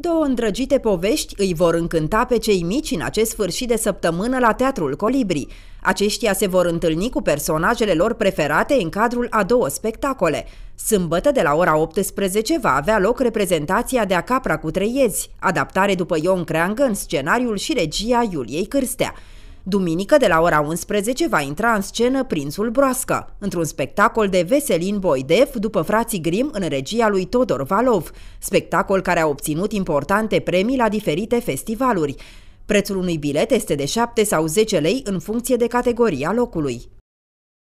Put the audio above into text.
Două îndrăgite povești îi vor încânta pe cei mici în acest sfârșit de săptămână la Teatrul Colibri. Aceștia se vor întâlni cu personajele lor preferate în cadrul a două spectacole. Sâmbătă de la ora 18 va avea loc reprezentația de A Capra cu Treiezi, adaptare după Ion Creangă în scenariul și regia Iuliei Cârstea. Duminică, de la ora 11, va intra în scenă Prințul Broască, într-un spectacol de Veselin Boidev după frații Grim în regia lui Todor Valov, spectacol care a obținut importante premii la diferite festivaluri. Prețul unui bilet este de 7 sau 10 lei în funcție de categoria locului.